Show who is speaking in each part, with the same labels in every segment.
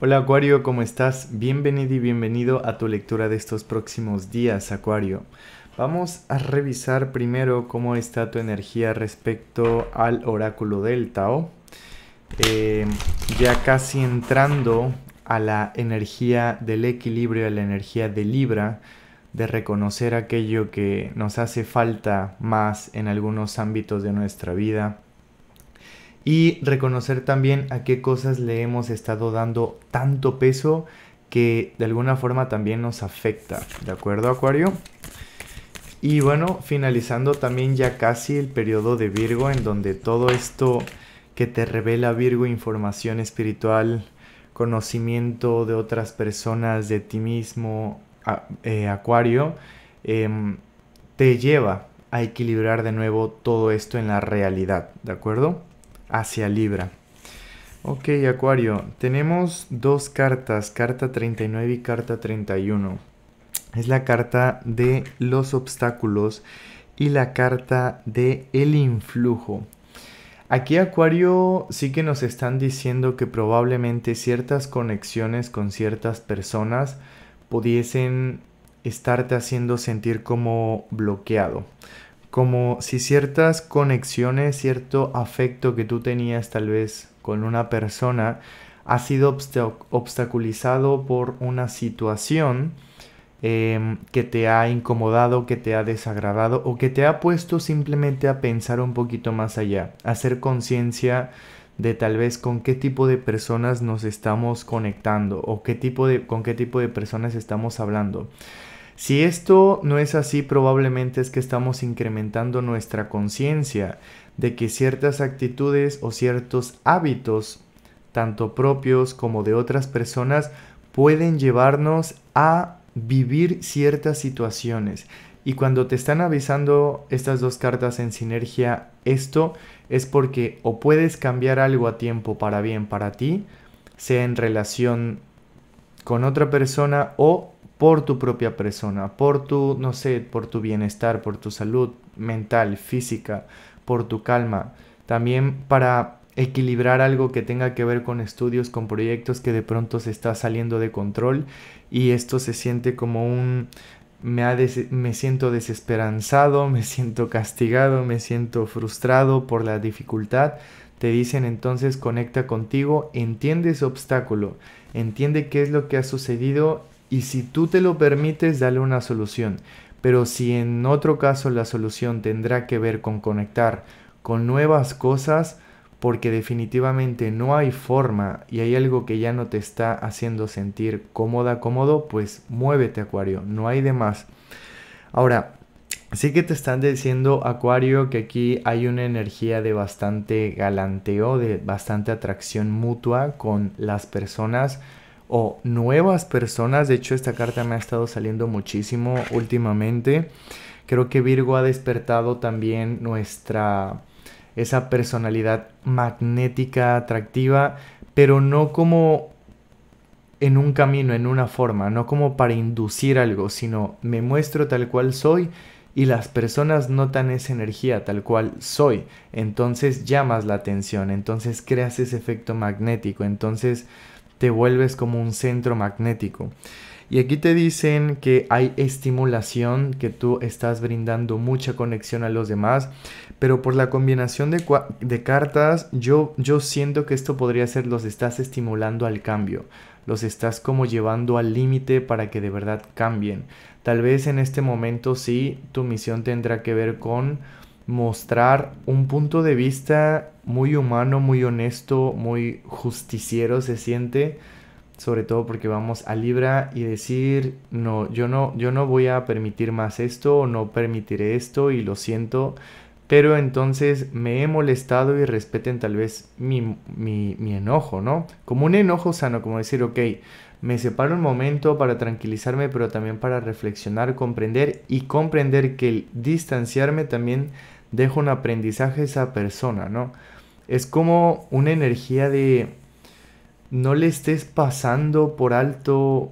Speaker 1: Hola Acuario, ¿cómo estás? Bienvenido y bienvenido a tu lectura de estos próximos días, Acuario. Vamos a revisar primero cómo está tu energía respecto al oráculo del Tao. Eh, ya casi entrando a la energía del equilibrio, a la energía de Libra, de reconocer aquello que nos hace falta más en algunos ámbitos de nuestra vida y reconocer también a qué cosas le hemos estado dando tanto peso que de alguna forma también nos afecta. ¿De acuerdo, Acuario? Y bueno, finalizando también ya casi el periodo de Virgo en donde todo esto que te revela Virgo, información espiritual, conocimiento de otras personas, de ti mismo, eh, Acuario, em, te lleva a equilibrar de nuevo todo esto en la realidad, ¿de acuerdo? hacia Libra. Ok, Acuario, tenemos dos cartas, carta 39 y carta 31. Es la carta de los obstáculos y la carta de el influjo. Aquí Acuario sí que nos están diciendo que probablemente ciertas conexiones con ciertas personas pudiesen estarte haciendo sentir como bloqueado como si ciertas conexiones, cierto afecto que tú tenías tal vez con una persona ha sido obstaculizado por una situación em, que te ha incomodado, que te ha desagradado o que te ha puesto simplemente a pensar un poquito más allá, a hacer conciencia de tal vez con qué tipo de personas nos estamos conectando o qué tipo de, con qué tipo de personas estamos hablando. Si esto no es así, probablemente es que estamos incrementando nuestra conciencia de que ciertas actitudes o ciertos hábitos, tanto propios como de otras personas, pueden llevarnos a vivir ciertas situaciones. Y cuando te están avisando estas dos cartas en sinergia, esto es porque o puedes cambiar algo a tiempo para bien para ti, sea en relación con otra persona o por tu propia persona, por tu, no sé, por tu bienestar, por tu salud mental, física, por tu calma. También para equilibrar algo que tenga que ver con estudios, con proyectos que de pronto se está saliendo de control y esto se siente como un me, me siento desesperanzado, me siento castigado, me siento frustrado por la dificultad. Te dicen entonces conecta contigo, entiende ese obstáculo, entiende qué es lo que ha sucedido y si tú te lo permites, dale una solución. Pero si en otro caso la solución tendrá que ver con conectar con nuevas cosas, porque definitivamente no hay forma y hay algo que ya no te está haciendo sentir cómoda, cómodo, pues muévete Acuario, no hay de más. Ahora, Sí que te están diciendo, Acuario, que aquí hay una energía de bastante galanteo, de bastante atracción mutua con las personas o nuevas personas. De hecho, esta carta me ha estado saliendo muchísimo últimamente. Creo que Virgo ha despertado también nuestra, esa personalidad magnética, atractiva, pero no como en un camino, en una forma, no como para inducir algo, sino me muestro tal cual soy y las personas notan esa energía tal cual soy, entonces llamas la atención, entonces creas ese efecto magnético, entonces te vuelves como un centro magnético. Y aquí te dicen que hay estimulación, que tú estás brindando mucha conexión a los demás, pero por la combinación de, cartas yo, yo siento que esto podría ser los estás estimulando al cambio, los estás como llevando al límite para que de verdad cambien. Tal vez en este momento sí, tu misión tendrá que ver con mostrar un punto de vista muy humano, muy honesto, muy justiciero se siente, sobre todo porque vamos a Libra y decir, no, yo no, yo no voy a permitir más esto, no permitiré esto y lo siento, pero entonces me he molestado y respeten tal vez mi, mi, mi, enojo, ¿no? Como un enojo sano, como decir, ok, me separo un momento para tranquilizarme, pero también para reflexionar, comprender y comprender que el distanciarme también deja un aprendizaje a esa persona, ¿no? Es como una energía de no le estés pasando por alto,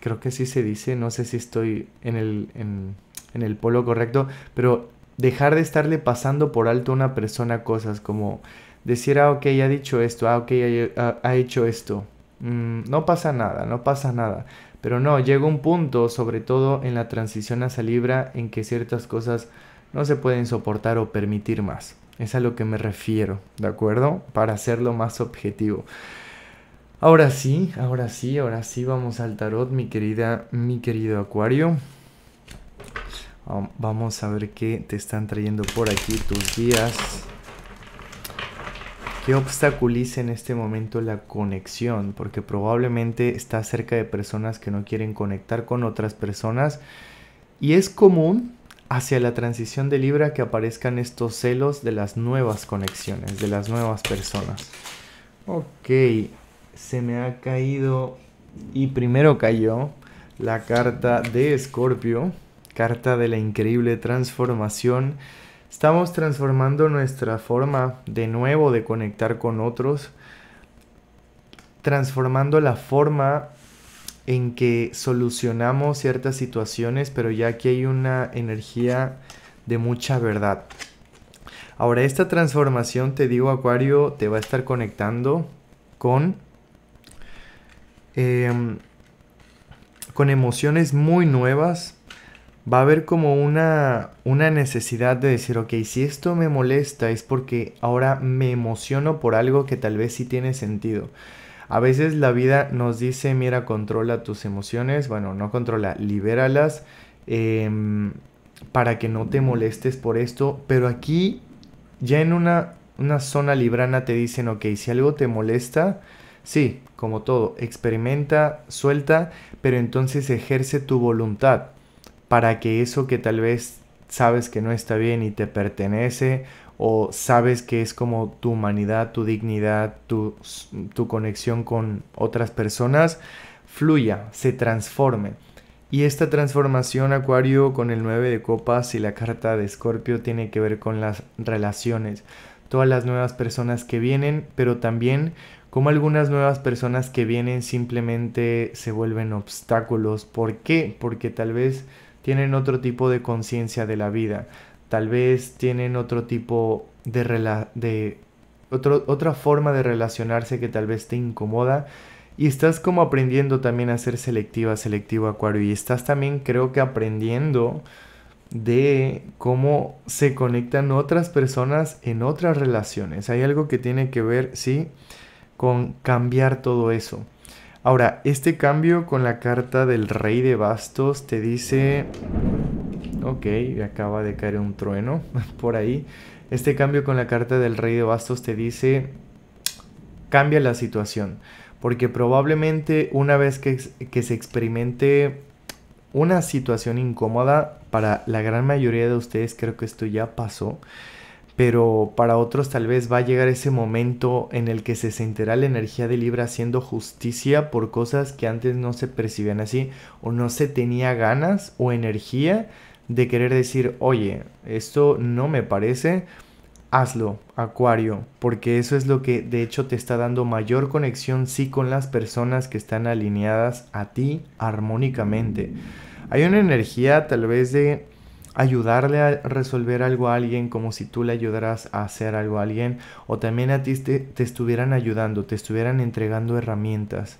Speaker 1: creo que así se dice, no sé si estoy en el, polo correcto, pero dejar de estarle pasando por alto a una persona cosas como decir, ah, ok, ha dicho esto, ah, ok, ha, ha hecho esto. Mm, no pasa nada, no pasa nada. Pero no, llega un punto, sobre todo en la transición hacia Libra, en que ciertas cosas no se pueden soportar o permitir más. Es a lo que me refiero, ¿de acuerdo? Para hacerlo más objetivo. Ahora sí, ahora sí, ahora sí vamos al tarot, mi querida, mi querido Acuario. Vamos a ver qué te están trayendo por aquí tus días. ¿Qué obstaculiza en este momento la conexión? Porque probablemente Está cerca de personas que no quieren conectar con otras personas. Y es común, hacia la transición de Libra que aparezcan estos celos de las nuevas conexiones, de las nuevas personas. Ok, se me ha caído y primero cayó la carta de Escorpio, carta de la increíble transformación. Estamos transformando nuestra forma de nuevo de conectar con otros, transformando la forma en que solucionamos ciertas situaciones, pero ya aquí hay una energía de mucha verdad. Ahora, esta transformación, te digo, Acuario, te va a estar conectando con, em, con emociones muy nuevas. Va a haber como una, una necesidad de decir, ok, si esto me molesta es porque ahora me emociono por algo que tal vez sí tiene sentido. A veces la vida nos dice, mira, controla tus emociones, bueno, no controla, libéralas em, para que no te molestes por esto, pero aquí ya en una, una zona librana te dicen, ok, si algo te molesta, sí, como todo, experimenta, suelta, pero entonces ejerce tu voluntad para que eso que tal vez sabes que no está bien y te pertenece o sabes que es como tu humanidad, tu dignidad, tu, conexión con otras personas, fluya, se transforme. Y esta transformación Acuario con el 9 de copas y la carta de Escorpio tiene que ver con las relaciones, todas las nuevas personas que vienen, pero también como algunas nuevas personas que vienen simplemente se vuelven obstáculos. ¿Por qué? Porque tal vez tienen otro tipo de conciencia de la vida, tal vez tienen otro tipo de, otra forma de relacionarse que tal vez te incomoda. Y estás como aprendiendo también a ser selectiva, selectivo acuario. Y estás también creo que aprendiendo de cómo se conectan otras personas en otras relaciones. Hay algo que tiene que ver, sí, con cambiar todo eso. Ahora, este cambio con la carta del rey de bastos te dice Ok, acaba de caer un trueno por ahí. Este cambio con la carta del rey de bastos te dice, cambia la situación, porque probablemente una vez que, se experimente una situación incómoda, para la gran mayoría de ustedes creo que esto ya pasó, pero para otros tal vez va a llegar ese momento en el que se sentirá la energía de Libra haciendo justicia por cosas que antes no se percibían así o no se tenía ganas o energía de querer decir, oye, esto no me parece, hazlo, Acuario, porque eso es lo que de hecho te está dando mayor conexión sí con las personas que están alineadas a ti armónicamente. Hay una energía tal vez de ayudarle a resolver algo a alguien como si tú le ayudaras a hacer algo a alguien o también a ti te, te estuvieran ayudando, te estuvieran entregando herramientas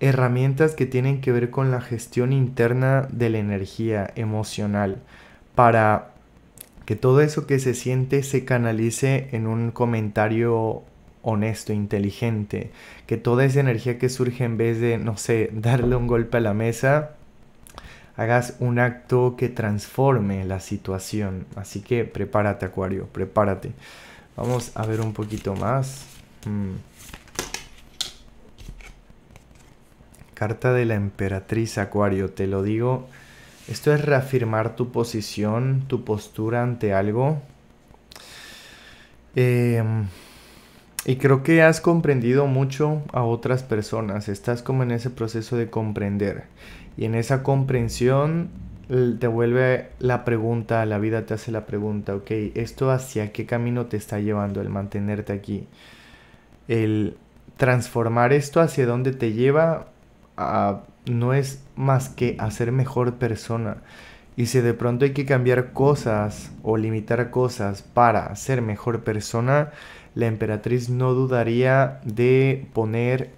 Speaker 1: herramientas que tienen que ver con la gestión interna de la energía emocional para que todo eso que se siente se canalice en un comentario honesto, inteligente, que toda esa energía que surge en vez de, no sé, darle un golpe a la mesa, hagas un acto que transforme la situación. Así que prepárate, Acuario, prepárate. Vamos a ver un poquito más. Mm. Carta de la emperatriz Acuario, te lo digo. Esto es reafirmar tu posición, tu postura ante algo. Em, y creo que has comprendido mucho a otras personas. Estás como en ese proceso de comprender. Y en esa comprensión te vuelve la pregunta, la vida te hace la pregunta, ok, ¿esto hacia qué camino te está llevando el mantenerte aquí? El transformar esto hacia dónde te lleva no es más que hacer mejor persona. Y si de pronto hay que cambiar cosas o limitar cosas para ser mejor persona, la emperatriz no dudaría de poner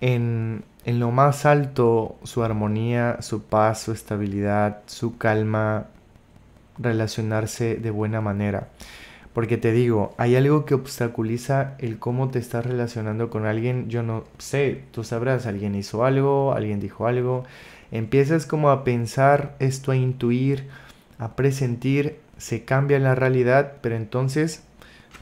Speaker 1: en, en lo más alto su armonía, su paz, su estabilidad, su calma, relacionarse de buena manera. Porque te digo, hay algo que obstaculiza el cómo te estás relacionando con alguien. Yo no sé, tú sabrás, alguien hizo algo, alguien dijo algo. Empiezas como a pensar esto, a intuir, a presentir, se cambia la realidad, pero entonces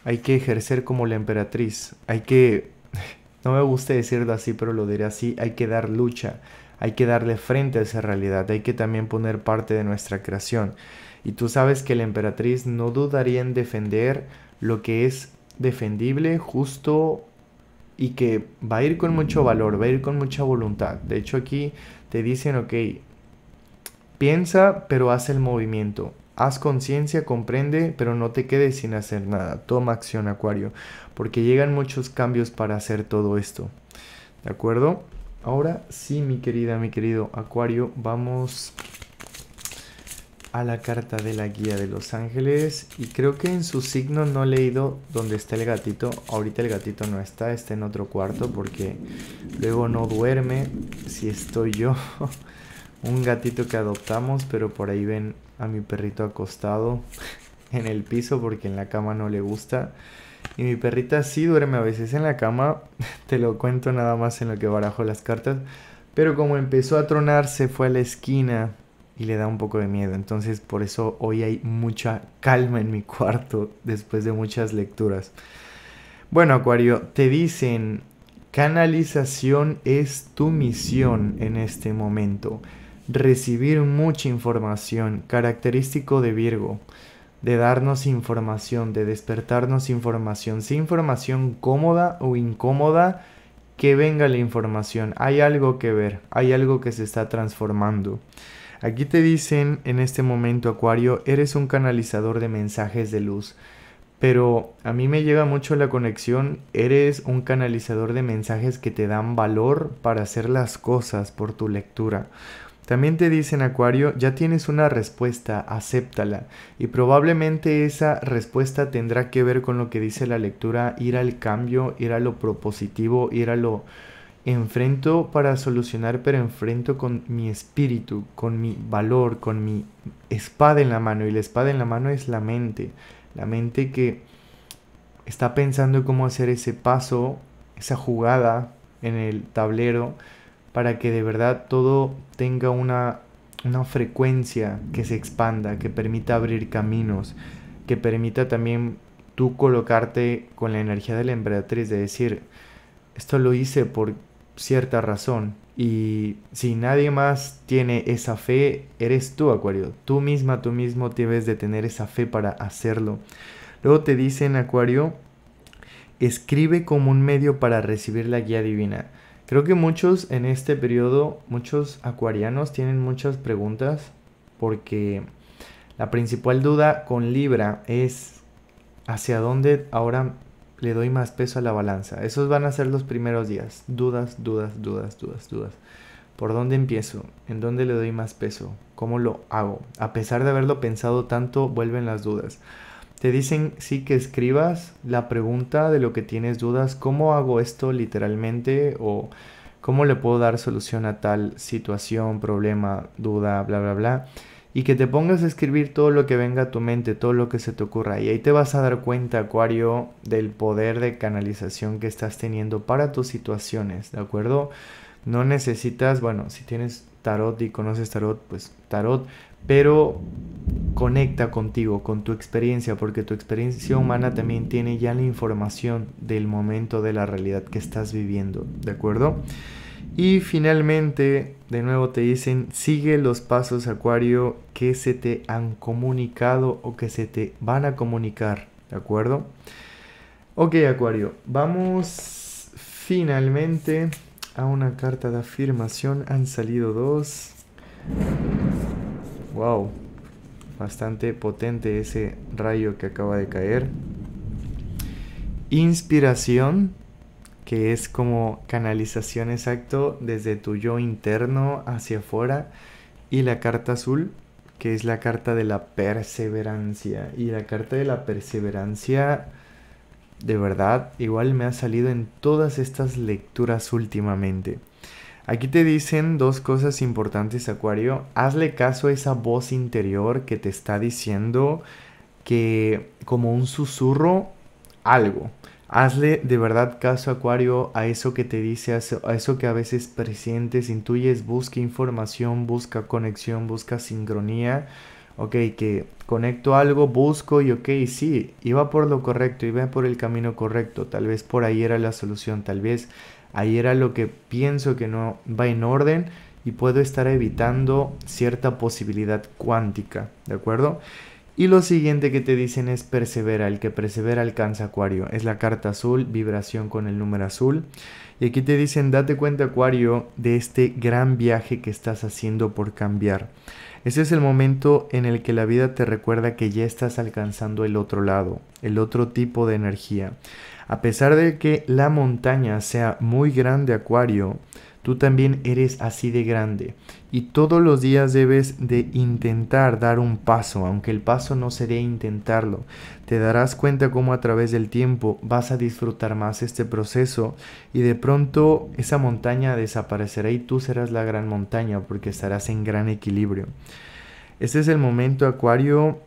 Speaker 1: hay que ejercer como la emperatriz. Hay que, no me gusta decirlo así, pero lo diré así, hay que dar lucha, hay que darle frente a esa realidad, hay que también poner parte de nuestra creación y tú sabes que la emperatriz no dudaría en defender lo que es defendible, justo y que va a ir con mucho valor, va a ir con mucha voluntad. De hecho aquí te dicen, ok, piensa pero haz el movimiento. Haz conciencia, comprende, pero no te quedes sin hacer nada. Toma acción, Acuario, porque llegan muchos cambios para hacer todo esto. ¿De acuerdo? Ahora sí, mi querida, mi querido Acuario, vamos a la carta de la guía de los ángeles y creo que en su signo no he leído Donde está el gatito. Ahorita el gatito no está, está en otro cuarto porque luego no duerme si estoy yo. Un gatito que adoptamos, pero por ahí ven a mi perrito acostado en el piso porque en la cama no le gusta. Y mi perrita sí duerme a veces en la cama, te lo cuento nada más en lo que barajo las cartas. Pero como empezó a tronar se fue a la esquina y le da un poco de miedo. Entonces por eso hoy hay mucha calma en mi cuarto después de muchas lecturas. Bueno, Acuario, te dicen, canalización es tu misión en este momento. Recibir mucha información, característico de Virgo, de darnos información, de despertarnos información, Si información cómoda o incómoda, que venga la información. Hay algo que ver, hay algo que se está transformando. Aquí te dicen en este momento, Acuario, eres un canalizador de mensajes de luz. Pero a mí me llega mucho la conexión, eres un canalizador de mensajes que te dan valor para hacer las cosas por tu lectura. También te dicen Acuario, ya tienes una respuesta, acéptala. Y probablemente esa respuesta tendrá que ver con lo que dice la lectura, ir al cambio, ir a lo propositivo, ir a lo enfrento para solucionar, pero enfrento con mi espíritu, con mi valor, con mi espada en la mano. Y la espada en la mano es la mente. La mente que está pensando cómo hacer ese paso, esa jugada en el tablero, para que de verdad todo tenga una, frecuencia que se expanda, que permita abrir caminos, que permita también tú colocarte con la energía de la emperatriz, de decir, esto lo hice porque cierta razón. Y si nadie más tiene esa fe, eres tú, Acuario. Tú misma, tú mismo debes de tener esa fe para hacerlo. Luego te dicen, Acuario, escribe como un medio para recibir la guía divina. Creo que muchos en este periodo, muchos acuarianos tienen muchas preguntas porque la principal duda con Libra es hacia dónde ahora le doy más peso a la balanza. Esos van a ser los primeros días. Dudas, dudas, dudas, dudas, dudas. ¿Por dónde empiezo? ¿En dónde le doy más peso? ¿Cómo lo hago? A pesar de haberlo pensado tanto, vuelven las dudas. Te dicen sí que escribas la pregunta de lo que tienes dudas, ¿cómo hago esto literalmente? o cómo le puedo dar solución a tal situación, problema, duda, bla, bla, bla y que te pongas a escribir todo lo que venga a tu mente, todo lo que se te ocurra. Y ahí te vas a dar cuenta, Acuario, del poder de canalización que estás teniendo para tus situaciones, ¿de acuerdo? No necesitas, bueno, si tienes tarot y conoces tarot, pues tarot, pero conecta contigo, con tu experiencia, porque tu experiencia humana también tiene ya la información del momento de la realidad que estás viviendo, ¿de acuerdo? Y finalmente, de nuevo te dicen, sigue los pasos Acuario que se te han comunicado o que se te van a comunicar, ¿de acuerdo? Ok Acuario, vamos finalmente a una carta de afirmación. Han salido dos. Wow, bastante potente ese rayo que acaba de caer. Inspiración que es como canalización exacto desde tu yo interno hacia afuera. Y la carta azul, que es la carta de la perseverancia. Y la carta de la perseverancia, de verdad, igual me ha salido en todas estas lecturas últimamente. Aquí te dicen dos cosas importantes, Acuario. Hazle caso a esa voz interior que te está diciendo que como un susurro algo. Hazle de verdad caso, Acuario, a eso que te dice, a eso que a veces presientes, intuyes, busca información, busca conexión, busca sincronía. Ok, que conecto algo, busco y ok, sí, iba por lo correcto, iba por el camino correcto. Tal vez por ahí era la solución, tal vez ahí era lo que pienso que no va en orden y puedo estar evitando cierta posibilidad cuántica, ¿de acuerdo? Y lo siguiente que te dicen es persevera, el que persevera alcanza Acuario. Es la carta azul, vibración con el número azul. Y aquí te dicen, date cuenta Acuario de este gran viaje que estás haciendo por cambiar. Ese es el momento en el que la vida te recuerda que ya estás alcanzando el otro lado, el otro tipo de energía. A pesar de que la montaña sea muy grande Acuario, tú también eres así de grande y todos los días debes de intentar dar un paso, aunque el paso no sería intentarlo. Te darás cuenta cómo a través del tiempo vas a disfrutar más este proceso y de pronto esa montaña desaparecerá y tú serás la gran montaña porque estarás en gran equilibrio. Este es el momento, Acuario,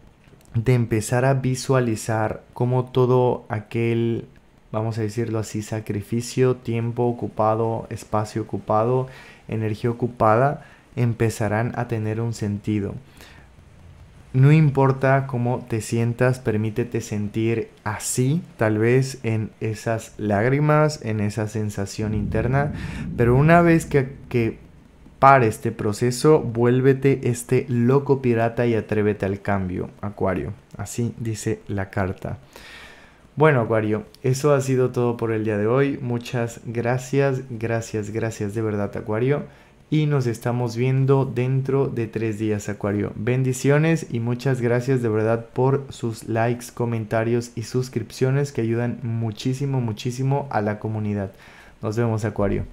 Speaker 1: de empezar a visualizar cómo todo aquel vamos a decirlo así, sacrificio, tiempo ocupado, espacio ocupado, energía ocupada, empezarán a tener un sentido. No importa cómo te sientas, permítete sentir así, tal vez en esas lágrimas, en esa sensación interna, pero una vez que, que este proceso, vuélvete este loco pirata y atrévete al cambio, Acuario. Así dice la carta. Bueno, Acuario, eso ha sido todo por el día de hoy. Muchas gracias, gracias, gracias de verdad, Acuario y nos estamos viendo dentro de tres días, Acuario. Bendiciones y muchas gracias de verdad por sus likes, comentarios y suscripciones que ayudan muchísimo, muchísimo a la comunidad. Nos vemos, Acuario.